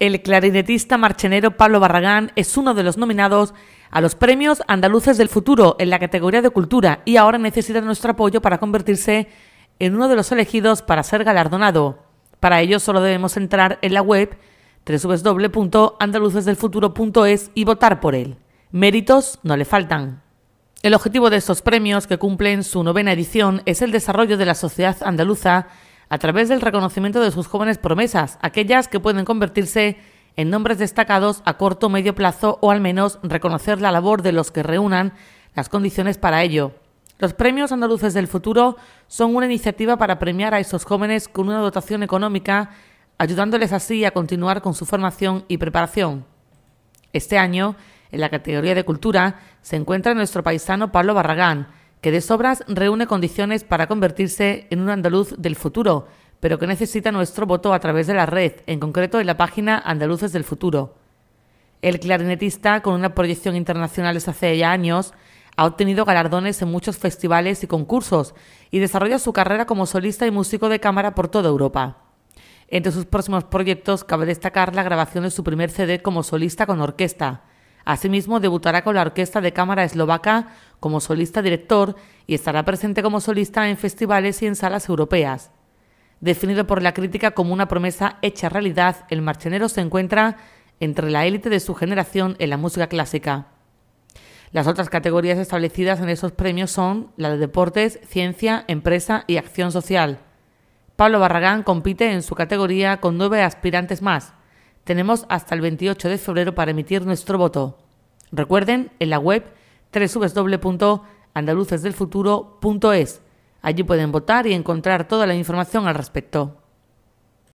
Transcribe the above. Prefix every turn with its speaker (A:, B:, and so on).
A: El clarinetista marchenero Pablo Barragán es uno de los nominados a los premios andaluces del futuro en la categoría de cultura y ahora necesita nuestro apoyo para convertirse en uno de los elegidos para ser galardonado. Para ello solo debemos entrar en la web www.andalucesdelfuturo.es y votar por él. Méritos no le faltan. El objetivo de estos premios, que cumplen su novena edición, es el desarrollo de la sociedad andaluza a través del reconocimiento de sus jóvenes promesas, aquellas que pueden convertirse en nombres destacados a corto o medio plazo o al menos reconocer la labor de los que reúnan las condiciones para ello. Los premios andaluces del futuro son una iniciativa para premiar a esos jóvenes con una dotación económica, ayudándoles así a continuar con su formación y preparación. Este año, en la categoría de cultura, se encuentra nuestro paisano Pablo Barragán, que de sobras reúne condiciones para convertirse en un andaluz del futuro, pero que necesita nuestro voto a través de la red, en concreto en la página Andaluces del Futuro. El clarinetista, con una proyección internacional desde hace ya años, ha obtenido galardones en muchos festivales y concursos y desarrolla su carrera como solista y músico de cámara por toda Europa. Entre sus próximos proyectos cabe destacar la grabación de su primer CD como solista con orquesta, Asimismo, debutará con la Orquesta de Cámara Eslovaca como solista director y estará presente como solista en festivales y en salas europeas. Definido por la crítica como una promesa hecha realidad, el Marchenero se encuentra entre la élite de su generación en la música clásica. Las otras categorías establecidas en esos premios son la de deportes, ciencia, empresa y acción social. Pablo Barragán compite en su categoría con nueve aspirantes más tenemos hasta el 28 de febrero para emitir nuestro voto. Recuerden, en la web www.andalucesdelfuturo.es. Allí pueden votar y encontrar toda la información al respecto.